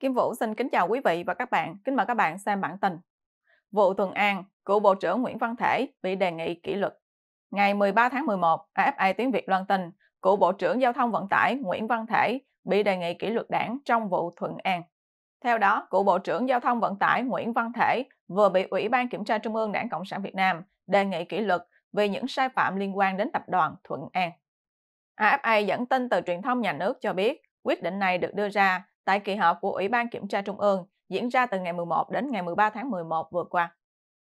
Kim Vũ xin kính chào quý vị và các bạn, kính mời các bạn xem bản tin. Vụ Thuận An, cựu Bộ trưởng Nguyễn Văn Thể bị đề nghị kỷ luật. Ngày 13 tháng 11, AFA Tiếng Việt loan tin, cựu Bộ trưởng Giao thông Vận tải Nguyễn Văn Thể bị đề nghị kỷ luật đảng trong vụ Thuận An. Theo đó, cựu Bộ trưởng Giao thông Vận tải Nguyễn Văn Thể vừa bị Ủy ban Kiểm tra Trung ương Đảng Cộng sản Việt Nam đề nghị kỷ luật vì những sai phạm liên quan đến tập đoàn Thuận An. AFA dẫn tin từ truyền thông nhà nước cho biết, quyết định này được đưa ra tại kỳ họp của Ủy ban Kiểm tra Trung ương diễn ra từ ngày 11 đến ngày 13 tháng 11 vừa qua.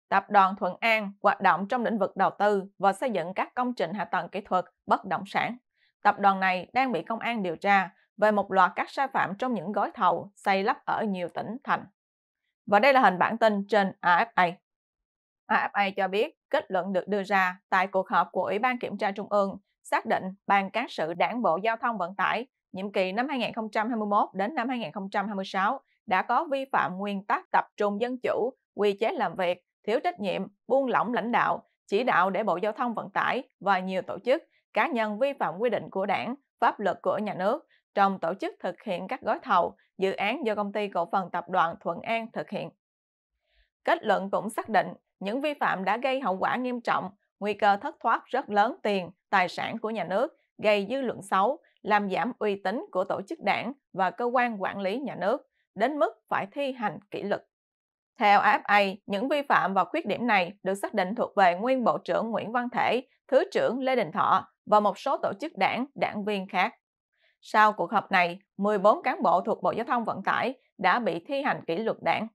Tập đoàn Thuận An hoạt động trong lĩnh vực đầu tư và xây dựng các công trình hạ tầng kỹ thuật, bất động sản. Tập đoàn này đang bị công an điều tra về một loạt các sai phạm trong những gói thầu xây lắp ở nhiều tỉnh thành. Và đây là hình bản tin trên AFA. AFA cho biết kết luận được đưa ra tại cuộc họp của Ủy ban Kiểm tra Trung ương xác định Ban Cán sự Đảng Bộ Giao thông Vận tải nhiệm kỳ năm 2021 đến năm 2026 đã có vi phạm nguyên tắc tập trung dân chủ, quy chế làm việc, thiếu trách nhiệm, buông lỏng lãnh đạo, chỉ đạo để Bộ Giao thông Vận tải và nhiều tổ chức, cá nhân vi phạm quy định của đảng, pháp luật của nhà nước trong tổ chức thực hiện các gói thầu, dự án do công ty cổ phần tập đoàn Thuận An thực hiện. Kết luận cũng xác định những vi phạm đã gây hậu quả nghiêm trọng, nguy cơ thất thoát rất lớn tiền, tài sản của nhà nước, gây dư luận xấu, làm giảm uy tín của tổ chức đảng và cơ quan quản lý nhà nước đến mức phải thi hành kỷ luật. Theo AFA, những vi phạm và khuyết điểm này được xác định thuộc về nguyên Bộ trưởng Nguyễn Văn Thể, Thứ trưởng Lê Đình Thọ và một số tổ chức đảng, đảng viên khác. Sau cuộc họp này, 14 cán bộ thuộc Bộ Giao thông Vận tải đã bị thi hành kỷ luật đảng.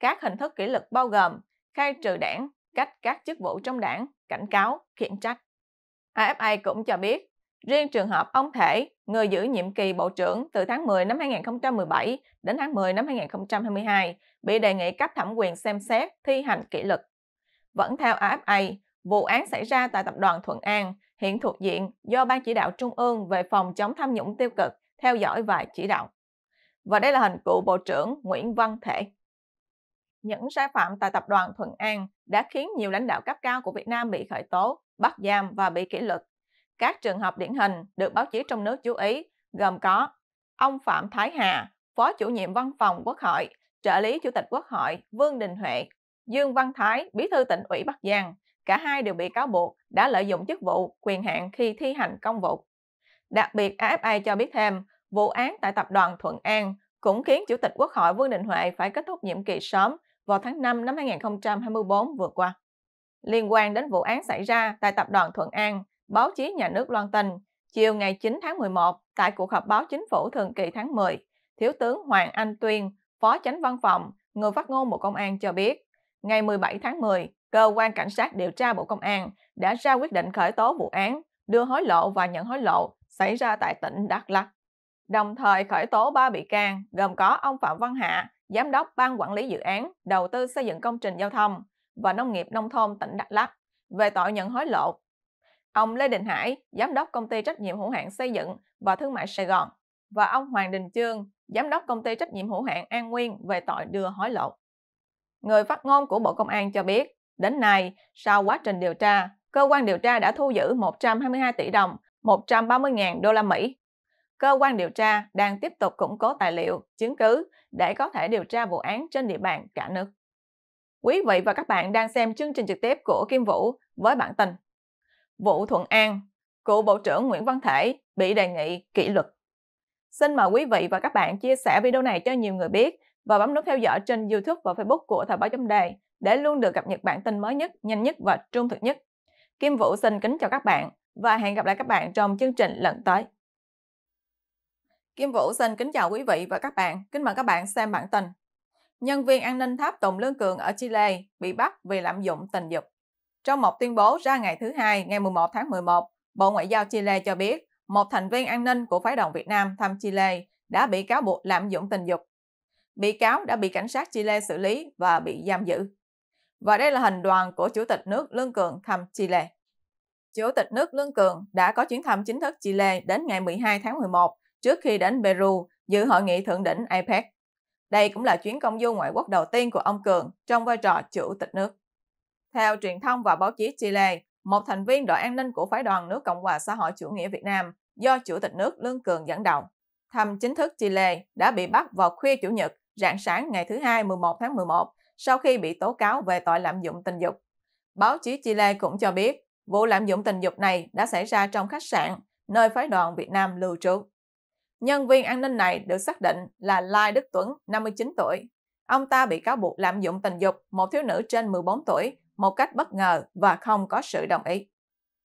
Các hình thức kỷ luật bao gồm khai trừ đảng, cách các chức vụ trong đảng, cảnh cáo, khiển trách. AFA cũng cho biết Riêng trường hợp ông Thể, người giữ nhiệm kỳ Bộ trưởng từ tháng 10 năm 2017 đến tháng 10 năm 2022, bị đề nghị cấp thẩm quyền xem xét thi hành kỷ luật. Vẫn theo AFA, vụ án xảy ra tại Tập đoàn Thuận An hiện thuộc diện do Ban Chỉ đạo Trung ương về phòng chống tham nhũng tiêu cực theo dõi và chỉ đạo. Và đây là hình cựu Bộ trưởng Nguyễn Văn Thể. Những sai phạm tại Tập đoàn Thuận An đã khiến nhiều lãnh đạo cấp cao của Việt Nam bị khởi tố, bắt giam và bị kỷ luật các trường hợp điển hình được báo chí trong nước chú ý gồm có ông Phạm Thái Hà, Phó chủ nhiệm Văn phòng Quốc hội, trợ lý Chủ tịch Quốc hội Vương Đình Huệ, Dương Văn Thái, Bí thư tỉnh ủy Bắc Giang. Cả hai đều bị cáo buộc đã lợi dụng chức vụ, quyền hạn khi thi hành công vụ. Đặc biệt, AFA cho biết thêm, vụ án tại tập đoàn Thuận An cũng khiến Chủ tịch Quốc hội Vương Đình Huệ phải kết thúc nhiệm kỳ sớm vào tháng 5 năm 2024 vừa qua. Liên quan đến vụ án xảy ra tại tập đoàn Thuận An, báo chí nhà nước loan tin, chiều ngày 9 tháng 11, tại cuộc họp báo chính phủ thường kỳ tháng 10, Thiếu tướng Hoàng Anh Tuyên, Phó Chánh Văn phòng, người phát ngôn Bộ Công an cho biết, ngày 17 tháng 10, Cơ quan Cảnh sát điều tra Bộ Công an đã ra quyết định khởi tố vụ án đưa hối lộ và nhận hối lộ xảy ra tại tỉnh Đắk Lắk. Đồng thời khởi tố 3 bị can gồm có ông Phạm Văn Hạ, Giám đốc Ban Quản lý Dự án Đầu tư xây dựng công trình giao thông và Nông nghiệp Nông thôn tỉnh Đắk Lắk về tội nhận hối lộ ông Lê Đình Hải, giám đốc công ty trách nhiệm hữu hạn xây dựng và thương mại Sài Gòn và ông Hoàng Đình Chương, giám đốc công ty trách nhiệm hữu hạn An Nguyên về tội đưa hối lộ. Người phát ngôn của Bộ Công an cho biết, đến nay, sau quá trình điều tra, cơ quan điều tra đã thu giữ 122 tỷ đồng, 130.000 đô la Mỹ. Cơ quan điều tra đang tiếp tục củng cố tài liệu, chứng cứ để có thể điều tra vụ án trên địa bàn cả nước. Quý vị và các bạn đang xem chương trình trực tiếp của Kim Vũ với bản tin Vụ Thuận An, cựu Bộ trưởng Nguyễn Văn Thể bị đề nghị kỷ luật. Xin mời quý vị và các bạn chia sẻ video này cho nhiều người biết và bấm nút theo dõi trên YouTube và Facebook của Thời báo chấm đề để luôn được cập nhật bản tin mới nhất, nhanh nhất và trung thực nhất. Kim Vũ xin kính chào các bạn và hẹn gặp lại các bạn trong chương trình lần tới. Kim Vũ xin kính chào quý vị và các bạn. Kính mời các bạn xem bản tin. Nhân viên an ninh tháp Tùng Lương Cường ở Chile bị bắt vì lạm dụng tình dục. Trong một tuyên bố ra ngày thứ Hai, ngày 11 tháng 11, Bộ Ngoại giao Chile cho biết một thành viên an ninh của phái đoàn Việt Nam thăm Chile đã bị cáo buộc lạm dụng tình dục. Bị cáo đã bị cảnh sát Chile xử lý và bị giam giữ. Và đây là hình đoàn của Chủ tịch nước Lương Cường thăm Chile. Chủ tịch nước Lương Cường đã có chuyến thăm chính thức Chile đến ngày 12 tháng 11 trước khi đến Peru dự hội nghị thượng đỉnh APEC. Đây cũng là chuyến công du ngoại quốc đầu tiên của ông Cường trong vai trò chủ tịch nước. Theo truyền thông và báo chí Chile, một thành viên đội an ninh của phái đoàn nước Cộng hòa xã hội chủ nghĩa Việt Nam do Chủ tịch nước Lương Cường dẫn đầu. Thăm chính thức Chile đã bị bắt vào khuya Chủ nhật, rạng sáng ngày thứ Hai 11 tháng 11, sau khi bị tố cáo về tội lạm dụng tình dục. Báo chí Chile cũng cho biết, vụ lạm dụng tình dục này đã xảy ra trong khách sạn, nơi phái đoàn Việt Nam lưu trú. Nhân viên an ninh này được xác định là Lai Đức Tuấn, 59 tuổi. Ông ta bị cáo buộc lạm dụng tình dục một thiếu nữ trên 14 tuổi một cách bất ngờ và không có sự đồng ý.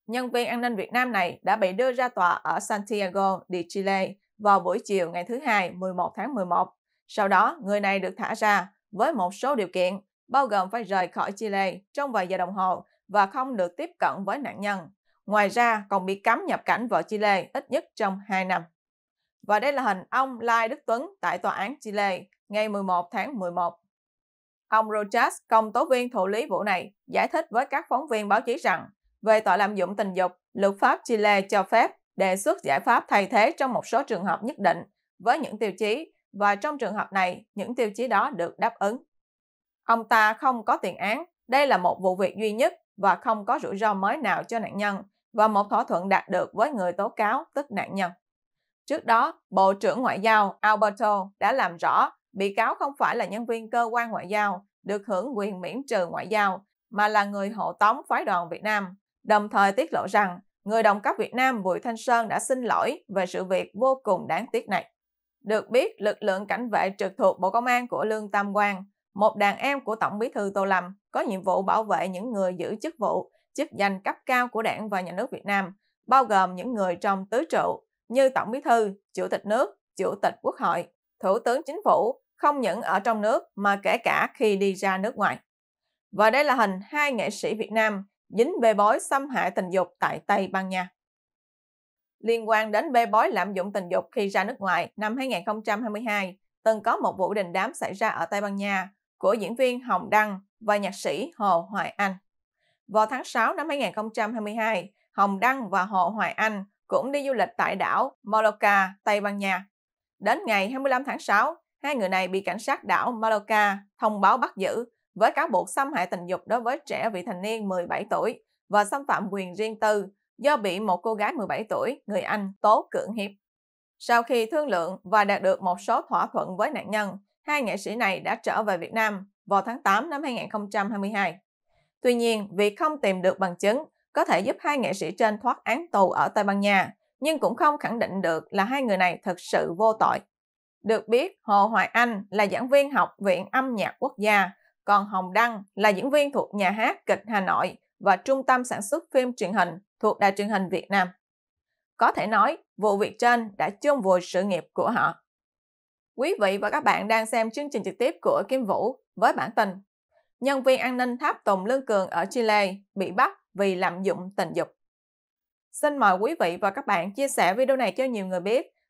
Nhân viên an ninh Việt Nam này đã bị đưa ra tòa ở Santiago de Chile vào buổi chiều ngày thứ Hai 11 tháng 11. Sau đó, người này được thả ra với một số điều kiện, bao gồm phải rời khỏi Chile trong vài giờ đồng hồ và không được tiếp cận với nạn nhân. Ngoài ra, còn bị cấm nhập cảnh vào Chile ít nhất trong 2 năm. Và đây là hình ông Lai Đức Tuấn tại Tòa án Chile ngày 11 tháng 11. Ông Rochas, công tố viên thụ lý vụ này, giải thích với các phóng viên báo chí rằng về tội lạm dụng tình dục, luật pháp Chile cho phép đề xuất giải pháp thay thế trong một số trường hợp nhất định với những tiêu chí và trong trường hợp này, những tiêu chí đó được đáp ứng. Ông ta không có tiền án, đây là một vụ việc duy nhất và không có rủi ro mới nào cho nạn nhân và một thỏa thuận đạt được với người tố cáo, tức nạn nhân. Trước đó, Bộ trưởng Ngoại giao Alberto đã làm rõ bị cáo không phải là nhân viên cơ quan ngoại giao được hưởng quyền miễn trừ ngoại giao, mà là người hộ tống phái đoàn Việt Nam. Đồng thời tiết lộ rằng, người đồng cấp Việt Nam Bùi Thanh Sơn đã xin lỗi về sự việc vô cùng đáng tiếc này. Được biết, lực lượng cảnh vệ trực thuộc Bộ Công an của Lương Tam Quang, một đàn em của Tổng bí thư Tô Lâm, có nhiệm vụ bảo vệ những người giữ chức vụ, chức danh cấp cao của đảng và nhà nước Việt Nam, bao gồm những người trong tứ trụ như Tổng bí thư, Chủ tịch nước, Chủ tịch Quốc hội, Thủ tướng Chính phủ, không những ở trong nước mà kể cả khi đi ra nước ngoài. Và đây là hình hai nghệ sĩ Việt Nam dính bê bối xâm hại tình dục tại Tây Ban Nha. Liên quan đến bê bối lạm dụng tình dục khi ra nước ngoài năm 2022, từng có một vụ đình đám xảy ra ở Tây Ban Nha của diễn viên Hồng Đăng và nhạc sĩ Hồ Hoài Anh. Vào tháng 6 năm 2022, Hồng Đăng và Hồ Hoài Anh cũng đi du lịch tại đảo Mallorca, Tây Ban Nha. Đến ngày 25 tháng 6, Hai người này bị cảnh sát đảo Malacca thông báo bắt giữ với cáo buộc xâm hại tình dục đối với trẻ vị thành niên 17 tuổi và xâm phạm quyền riêng tư do bị một cô gái 17 tuổi, người Anh, tố cưỡng hiếp. Sau khi thương lượng và đạt được một số thỏa thuận với nạn nhân, hai nghệ sĩ này đã trở về Việt Nam vào tháng 8 năm 2022. Tuy nhiên, việc không tìm được bằng chứng có thể giúp hai nghệ sĩ trên thoát án tù ở Tây Ban Nha, nhưng cũng không khẳng định được là hai người này thực sự vô tội. Được biết, Hồ Hoài Anh là giảng viên học Viện Âm nhạc Quốc gia, còn Hồng Đăng là diễn viên thuộc nhà hát kịch Hà Nội và Trung tâm sản xuất phim truyền hình thuộc Đài truyền hình Việt Nam. Có thể nói, vụ việc trên đã chôn vùi sự nghiệp của họ. Quý vị và các bạn đang xem chương trình trực tiếp của Kim Vũ với bản tin Nhân viên an ninh tháp Tùng Lương Cường ở Chile bị bắt vì lạm dụng tình dục. Xin mời quý vị và các bạn chia sẻ video này cho nhiều người biết